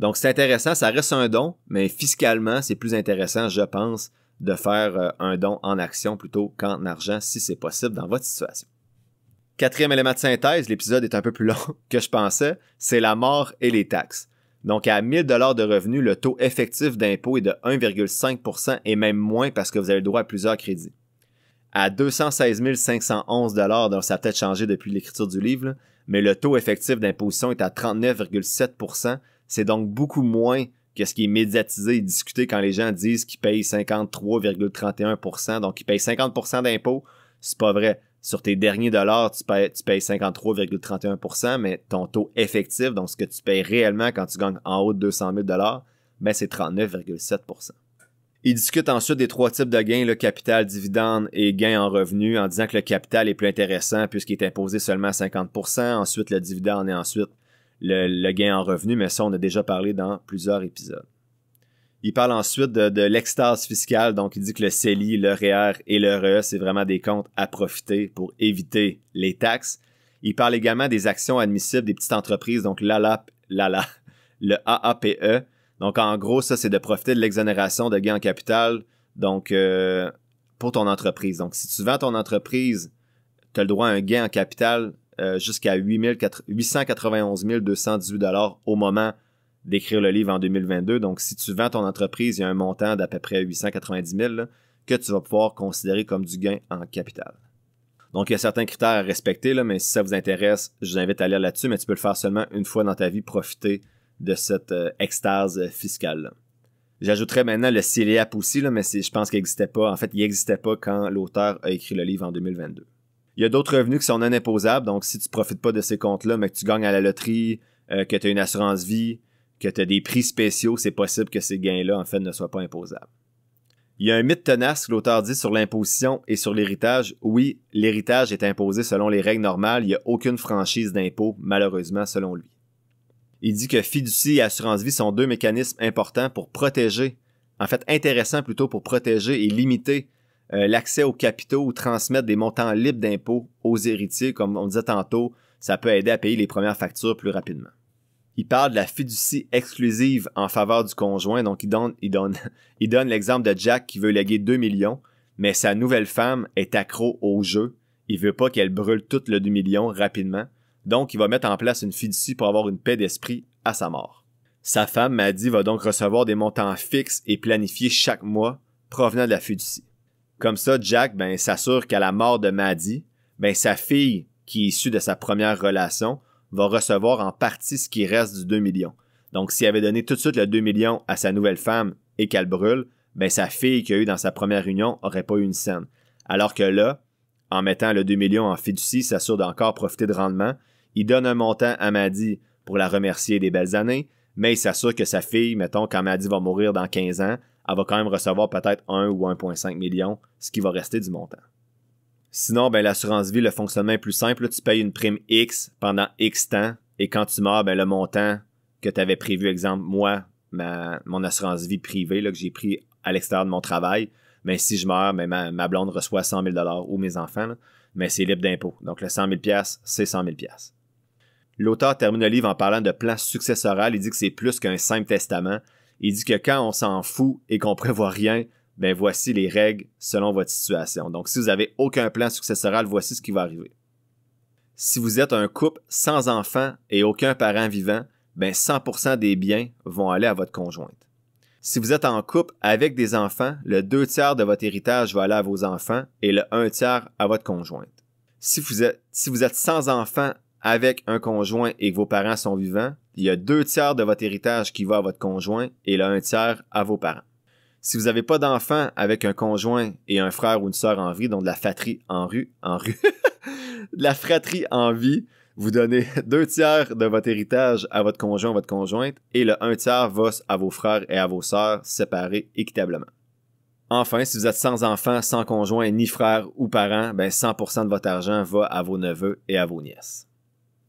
Donc, c'est intéressant, ça reste un don, mais fiscalement, c'est plus intéressant, je pense, de faire euh, un don en action plutôt qu'en argent si c'est possible dans votre situation. Quatrième élément de synthèse, l'épisode est un peu plus long que je pensais, c'est la mort et les taxes. Donc à 1000 dollars de revenus, le taux effectif d'impôt est de 1,5% et même moins parce que vous avez le droit à plusieurs crédits. À 216 511 dollars, donc ça a peut-être changé depuis l'écriture du livre, mais le taux effectif d'imposition est à 39,7%. C'est donc beaucoup moins qu'est-ce qui est médiatisé et discuté quand les gens disent qu'ils payent 53,31 donc ils payent 50 d'impôts, c'est pas vrai. Sur tes derniers dollars, tu payes, tu payes 53,31 mais ton taux effectif, donc ce que tu payes réellement quand tu gagnes en haut de 200 000 dollars, ben c'est 39,7 il discute ensuite des trois types de gains, le capital, dividende et gain en revenu, en disant que le capital est plus intéressant puisqu'il est imposé seulement à 50%, ensuite le dividende et ensuite le, gain en revenu, mais ça, on a déjà parlé dans plusieurs épisodes. Il parle ensuite de, l'extase fiscale, donc il dit que le CELI, le REER e et le REE, e, c'est vraiment des comptes à profiter pour éviter les taxes. Il parle également des actions admissibles des petites entreprises, donc l'ALAP, l'ALA, le AAPE. Donc en gros, ça, c'est de profiter de l'exonération de gains en capital, donc euh, pour ton entreprise. Donc si tu vends ton entreprise, tu as le droit à un gain en capital euh, jusqu'à 891 218 dollars au moment d'écrire le livre en 2022. Donc, si tu vends ton entreprise, il y a un montant d'à peu près 890 000 que tu vas pouvoir considérer comme du gain en capital. Donc, il y a certains critères à respecter, là, mais si ça vous intéresse, je vous invite à lire là-dessus, mais tu peux le faire seulement une fois dans ta vie, profiter de cette euh, extase fiscale. j'ajouterai J'ajouterais maintenant le CILIAP e aussi, là, mais je pense qu'il n'existait pas. En fait, il n'existait pas quand l'auteur a écrit le livre en 2022. Il y a d'autres revenus qui sont non imposables. Donc, si tu profites pas de ces comptes-là, mais que tu gagnes à la loterie, euh, que tu as une assurance vie, que tu as des prix spéciaux, c'est possible que ces gains-là, en fait, ne soient pas imposables. Il y a un mythe tenace que l'auteur dit sur l'imposition et sur l'héritage. Oui, l'héritage est imposé selon les règles normales. Il n'y a aucune franchise d'impôt, malheureusement, selon lui. Il dit que fiducie et assurance vie sont deux mécanismes importants pour protéger, en fait intéressants plutôt pour protéger et limiter euh, l'accès aux capitaux ou transmettre des montants libres d'impôts aux héritiers, comme on disait tantôt, ça peut aider à payer les premières factures plus rapidement. Il parle de la fiducie exclusive en faveur du conjoint, donc il donne, l'exemple de Jack qui veut léguer 2 millions, mais sa nouvelle femme est accro au jeu. Il veut pas qu'elle brûle tout le 2 millions rapidement, donc il va mettre en place une fiducie pour avoir une paix d'esprit à sa mort. Sa femme, Maddy, va donc recevoir des montants fixes et planifiés chaque mois provenant de la fiducie. Comme ça, Jack ben, s'assure qu'à la mort de Maddy, ben, sa fille, qui est issue de sa première relation, va recevoir en partie ce qui reste du 2 millions. Donc, s'il avait donné tout de suite le 2 millions à sa nouvelle femme et qu'elle brûle, ben, sa fille qu'il a eu dans sa première union aurait pas eu une scène. Alors que là, en mettant le 2 millions en fiducie, s'assure d'encore profiter de rendement. Il donne un montant à Maddy pour la remercier des belles années, mais il s'assure que sa fille, mettons, quand Maddy va mourir dans 15 ans, elle va quand même recevoir peut-être 1 ou 1,5 million, ce qui va rester du montant. Sinon, ben, l'assurance vie, le fonctionnement est plus simple. Tu payes une prime X pendant X temps et quand tu meurs, ben, le montant que tu avais prévu, exemple, moi, mon assurance vie privée là, que j'ai pris à l'extérieur de mon travail, mais ben, si je meurs, ben, ma, blonde reçoit 100 000 ou mes enfants, mais c'est libre d'impôt. Donc le 100 000 c'est 100 000 L'auteur termine le livre en parlant de plan successoral. Il dit que c'est plus qu'un simple testament. Il dit que quand on s'en fout et qu'on prévoit rien, ben voici les règles selon votre situation. Donc si vous avez aucun plan successoral, voici ce qui va arriver. Si vous êtes un couple sans enfants et aucun parent vivant, ben 100% des biens vont aller à votre conjointe. Si vous êtes en couple avec des enfants, le deux tiers de votre héritage va aller à vos enfants et le un tiers à votre conjointe. Si vous êtes, si vous êtes sans enfants avec un conjoint et que vos parents sont vivants, il y a deux tiers de votre héritage qui va à votre conjoint et le un tiers à vos parents. Si vous n'avez pas d'enfant avec un conjoint et un frère ou une sœur en vie, donc de la fratrie en rue, en rue, la fratrie en vie, vous donnez deux tiers de votre héritage à votre conjoint ou votre conjointe et le un tiers va à vos frères et à vos sœurs séparés équitablement. Enfin, si vous êtes sans enfant, sans conjoint, ni frère ou parent, ben 100% de votre argent va à vos neveux et à vos nièces.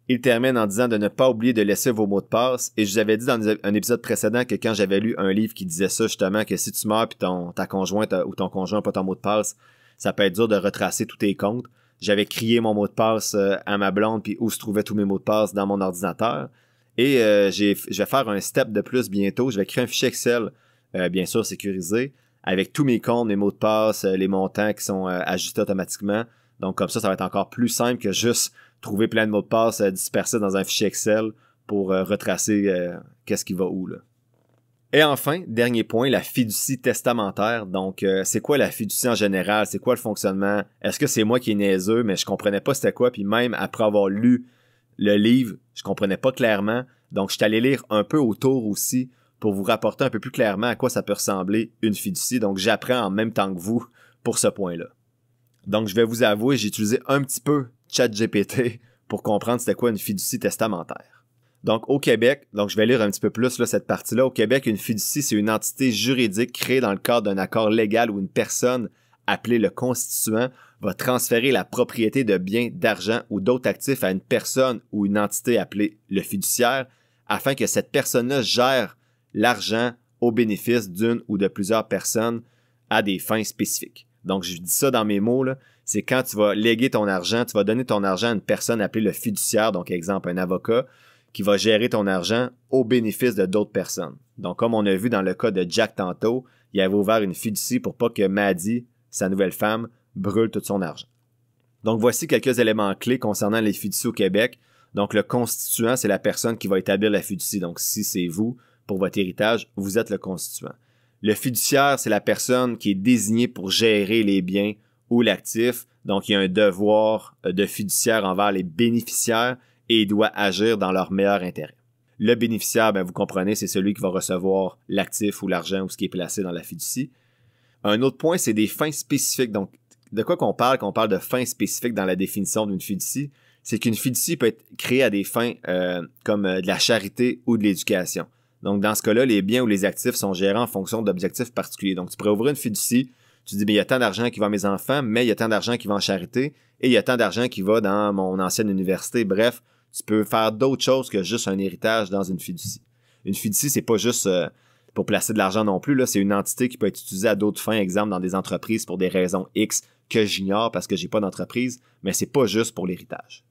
Il termine en disant de ne pas oublier de laisser vos mots de passe. Et je vous avais dit dans un épisode précédent que quand j'avais lu un livre qui disait ça justement, que si tu meurs puis ton, ta conjointe ou ton conjoint n'a pas ton mot de passe, ça peut être dur de retracer tous tes comptes. J'avais crié mon mot de passe euh, à ma blonde puis où se trouvaient tous mes mots de passe dans mon ordinateur. Et euh, je vais faire un step de plus bientôt. Je vais créer un fichier Excel, euh, bien sûr sécurisé, avec tous mes comptes, mes mots de passe, les montants qui sont ajustés automatiquement. Donc comme ça, ça va être encore plus simple que juste trouver plein de mots de passe euh, disperser dans un fichier Excel pour euh, retracer euh, qu'est-ce qui va où. Là. Et enfin, dernier point, la fiducie testamentaire. Donc, c'est quoi la fiducie en général? C'est quoi le fonctionnement? Est-ce que c'est moi qui ai niaiseux, mais je comprenais pas c'était quoi? Puis même après avoir lu le livre, je comprenais pas clairement. Donc, je suis allé lire un peu autour aussi pour vous rapporter un peu plus clairement à quoi ça peut ressembler une fiducie. Donc, j'apprends en même temps que vous pour ce point-là. Donc, je vais vous avouer, j'ai utilisé un petit peu chat GPT pour comprendre c'était quoi une fiducie testamentaire. Donc au Québec, donc je vais lire un petit peu plus cette partie-là. Au Québec, une fiducie, c'est une entité juridique créée dans le cadre d'un accord légal où une personne, appelée le constituant, va transférer la propriété de biens, d'argent ou d'autres actifs à une personne ou une entité appelée le fiduciaire afin que cette personne-là gère l'argent au bénéfice d'une ou de plusieurs personnes à des fins spécifiques. Donc je dis ça dans mes mots, là, c'est quand tu vas léguer ton argent, tu vas donner ton argent à une personne appelée le fiduciaire, donc exemple un avocat, qui va gérer ton argent au bénéfice de d'autres personnes. Donc comme on a vu dans le cas de Jack tantôt, il avait ouvert une fiducie pour pas que Maddie, sa nouvelle femme, brûle tout son argent. Donc voici quelques éléments clés concernant les fiducies au Québec. Donc le constituant, c'est la personne qui va établir la fiducie. Donc si c'est vous, pour votre héritage, vous êtes le constituant. Le fiduciaire, c'est la personne qui est désignée pour gérer les biens ou l'actif. Donc, il y a un devoir euh, de fiduciaire envers les bénéficiaires et il doit agir dans leur meilleur intérêt. Le bénéficiaire, bien, vous comprenez, c'est celui qui va recevoir l'actif ou l'argent ou ce qui est placé dans la fiducie. Un autre point, c'est des fins spécifiques. Donc, de quoi qu'on parle quand on parle de fins spécifiques dans la définition d'une fiducie? C'est qu'une fiducie peut être créée à des fins euh, comme euh, de la charité ou de l'éducation. Donc, dans ce cas-là, les biens ou les actifs sont gérés en fonction d'objectifs particuliers. Donc, tu pourrais ouvrir une fiducie tu dis, mais ben, il y a tant d'argent qui va à mes enfants, mais il y a tant d'argent qui va en charité, et il y a tant d'argent qui va dans mon ancienne université. Bref, tu peux faire d'autres choses que juste un héritage dans une fiducie. Une fiducie, c'est pas juste euh, pour placer de l'argent non plus, là, c'est une entité qui peut être utilisée à d'autres fins, exemple dans des entreprises pour des raisons X que j'ignore parce que j'ai pas d'entreprise, mais c'est pas juste pour l'héritage.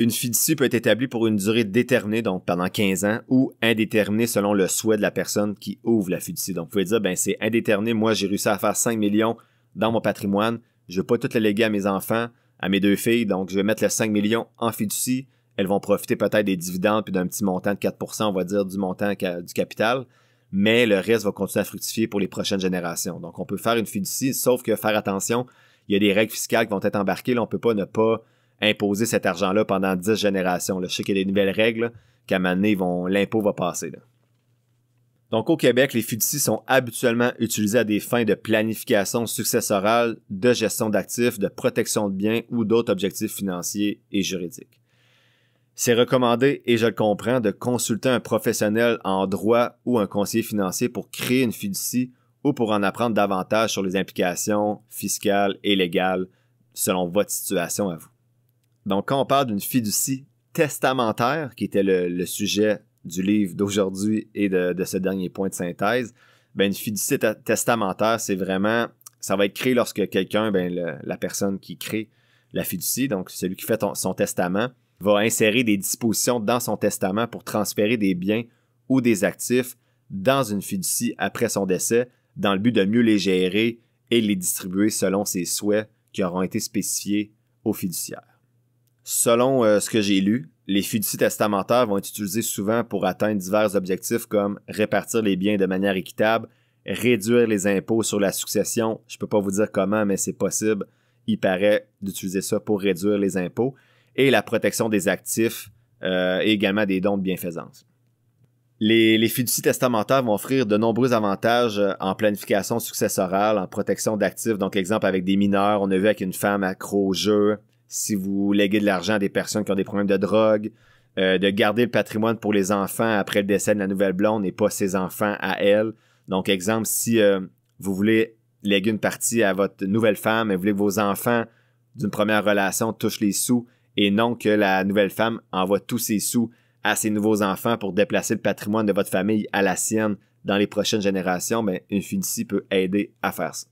Une fiducie peut être établie pour une durée déterminée, donc pendant 15 ans, ou indéterminée selon le souhait de la personne qui ouvre la fiducie. Donc, vous pouvez dire, ben, c'est indéterminé. Moi, j'ai réussi à faire 5 millions dans mon patrimoine. Je ne veux pas tout le léguer à mes enfants, à mes deux filles. Donc, je vais mettre les 5 millions en fiducie. Elles vont profiter peut-être des dividendes puis d'un petit montant de 4 on va dire, du montant du capital. Mais le reste va continuer à fructifier pour les prochaines générations. Donc, on peut faire une fiducie, sauf que faire attention, il y a des règles fiscales qui vont être embarquées. Là, on ne peut pas ne pas imposer cet argent-là pendant 10 générations. Je sais qu'il y a des nouvelles règles qu'à un moment donné, l'impôt va passer. Donc au Québec, les fiducies sont habituellement utilisées à des fins de planification successorale, de gestion d'actifs, de protection de biens ou d'autres objectifs financiers et juridiques. C'est recommandé, et je le comprends, de consulter un professionnel en droit ou un conseiller financier pour créer une fiducie ou pour en apprendre davantage sur les implications fiscales et légales selon votre situation à vous. Donc, quand on parle d'une fiducie testamentaire, qui était le, sujet du livre d'aujourd'hui et de, ce dernier point de synthèse, ben, une fiducie testamentaire, c'est vraiment, ça va être créé lorsque quelqu'un, ben, la personne qui crée la fiducie, donc celui qui fait son testament, va insérer des dispositions dans son testament pour transférer des biens ou des actifs dans une fiducie après son décès, dans le but de mieux les gérer et les distribuer selon ses souhaits qui auront été spécifiés au fiduciaire. Selon euh, ce que j'ai lu, les fiducies testamentaires vont être utilisées souvent pour atteindre divers objectifs comme répartir les biens de manière équitable, réduire les impôts sur la succession. Je ne peux pas vous dire comment, mais c'est possible, il paraît, d'utiliser ça pour réduire les impôts. Et la protection des actifs euh, et également des dons de bienfaisance. Les, fiducies testamentaires vont offrir de nombreux avantages euh, en planification successorale, en protection d'actifs. Donc, exemple, avec des mineurs, on a vu avec une femme accro au jeu, si vous léguez de l'argent à des personnes qui ont des problèmes de drogue, euh, de garder le patrimoine pour les enfants après le décès de la nouvelle blonde et pas ses enfants à elle. Donc, exemple, si euh, vous voulez léguer une partie à votre nouvelle femme et vous voulez que vos enfants d'une première relation touchent les sous et non que la nouvelle femme envoie tous ses sous à ses nouveaux enfants pour déplacer le patrimoine de votre famille à la sienne dans les prochaines générations, mais ben, une Infinity peut aider à faire ça.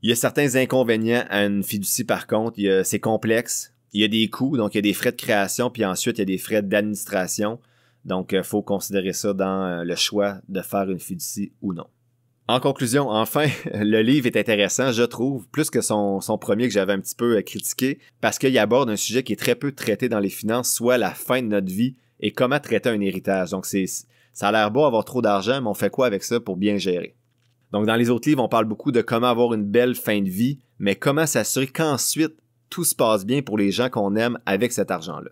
Il y a certains inconvénients à une fiducie, par contre. C'est complexe. Il y a des coûts, donc il y a des frais de création, puis ensuite, il y a des frais d'administration. Donc, il euh, faut considérer ça dans euh, le choix de faire une fiducie ou non. En conclusion, enfin, le livre est intéressant, je trouve, plus que son, premier que j'avais un petit peu euh, critiqué, parce qu'il aborde un sujet qui est très peu traité dans les finances, soit la fin de notre vie et comment traiter un héritage. Donc, c'est, ça a l'air beau avoir trop d'argent, mais on fait quoi avec ça pour bien gérer? Donc, dans les autres livres, on parle beaucoup de comment avoir une belle fin de vie, mais comment s'assurer qu'ensuite tout se passe bien pour les gens qu'on aime avec cet argent-là.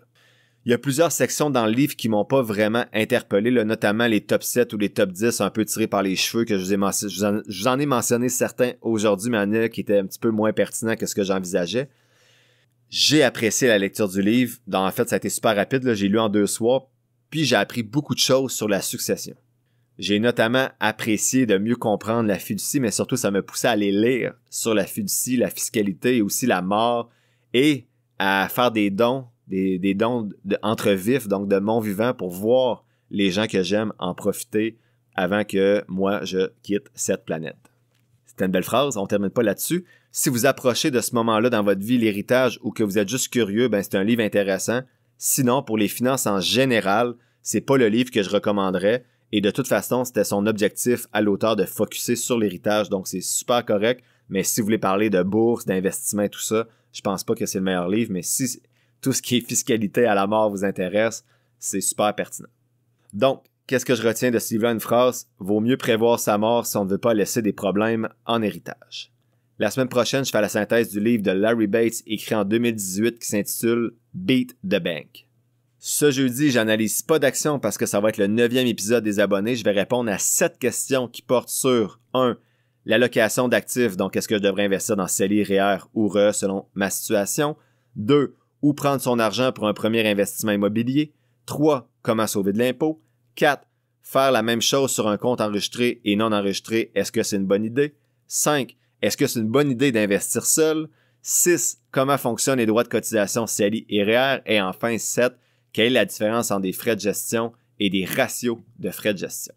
Il y a plusieurs sections dans le livre qui m'ont pas vraiment interpellé, notamment les top 7 ou les top 10 un peu tirés par les cheveux que je vous, ai ai mentionné certains aujourd'hui, mais en a qui étaient un petit peu moins pertinents que ce que j'envisageais. J'ai apprécié la lecture du livre. Dans, en fait, ça a été super rapide. J'ai lu en deux soirs, puis j'ai appris beaucoup de choses sur la succession. J'ai notamment apprécié de mieux comprendre la fiducie, mais surtout ça me poussait à aller lire sur la fiducie, la fiscalité et aussi la mort et à faire des dons, des, dons de, entre vifs, donc de mon vivant pour voir les gens que j'aime en profiter avant que moi je quitte cette planète. C'était une belle phrase, on termine pas là-dessus. Si vous approchez de ce moment-là dans votre vie l'héritage ou que vous êtes juste curieux, ben c'est un livre intéressant. Sinon, pour les finances en général, c'est pas le livre que je recommanderais. Et de toute façon, c'était son objectif à l'auteur de focuser sur l'héritage, donc c'est super correct. Mais si vous voulez parler de bourse, d'investissement et tout ça, je pense pas que c'est le meilleur livre, mais si tout ce qui est fiscalité à la mort vous intéresse, c'est super pertinent. Donc, qu'est-ce que je retiens de ce livre-là? Une phrase, vaut mieux prévoir sa mort si on ne veut pas laisser des problèmes en héritage. La semaine prochaine, je fais la synthèse du livre de Larry Bates écrit en 2018 qui s'intitule Beat the Bank. Ce jeudi, j'analyse pas d'action parce que ça va être le neuvième épisode des abonnés. Je vais répondre à sept questions qui portent sur 1. L'allocation d'actifs, donc est-ce que je devrais investir dans CELI, REER ou RE selon ma situation? 2. Où prendre son argent pour un premier investissement immobilier? 3. Comment sauver de l'impôt? 4. Faire la même chose sur un compte enregistré et non enregistré, est-ce que c'est une bonne idée? 5. Est-ce que c'est une bonne idée d'investir seul? 6. Comment fonctionnent les droits de cotisation CELI et REER? Et enfin 7 quelle est la différence entre des frais de gestion et des ratios de frais de gestion?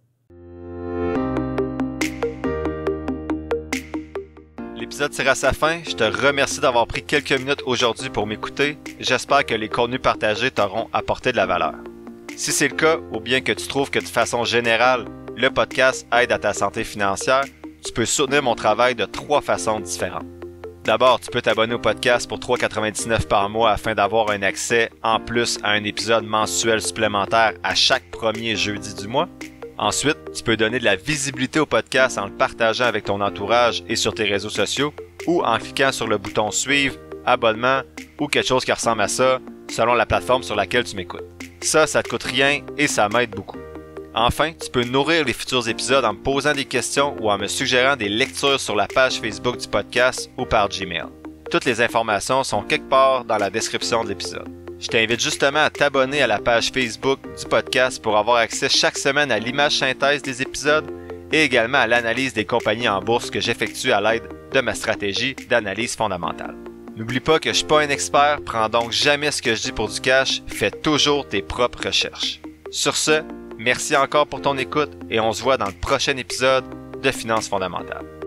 L'épisode sera à sa fin. Je te remercie d'avoir pris quelques minutes aujourd'hui pour m'écouter. J'espère que les contenus partagés t'auront apporté de la valeur. Si c'est le cas, ou bien que tu trouves que de façon générale, le podcast aide à ta santé financière, tu peux soutenir mon travail de trois façons différentes. D'abord, tu peux t'abonner au podcast pour 3,99 par mois afin d'avoir un accès en plus à un épisode mensuel supplémentaire à chaque premier jeudi du mois. Ensuite, tu peux donner de la visibilité au podcast en le partageant avec ton entourage et sur tes réseaux sociaux ou en cliquant sur le bouton Suivre, abonnement ou quelque chose qui ressemble à ça selon la plateforme sur laquelle tu m'écoutes. Ça, ça te coûte rien et ça m'aide beaucoup. Enfin, tu peux nourrir les futurs épisodes en me posant des questions ou en me suggérant des lectures sur la page Facebook du podcast ou par Gmail. Toutes les informations sont quelque part dans la description de l'épisode. Je t'invite justement à t'abonner à la page Facebook du podcast pour avoir accès chaque semaine à l'image synthèse des épisodes et également à l'analyse des compagnies en bourse que j'effectue à l'aide de ma stratégie d'analyse fondamentale. N'oublie pas que je ne suis pas un expert, prends donc jamais ce que je dis pour du cash, fais toujours tes propres recherches. Sur ce, Merci encore pour ton écoute et on se voit dans le prochain épisode de Finances fondamentales.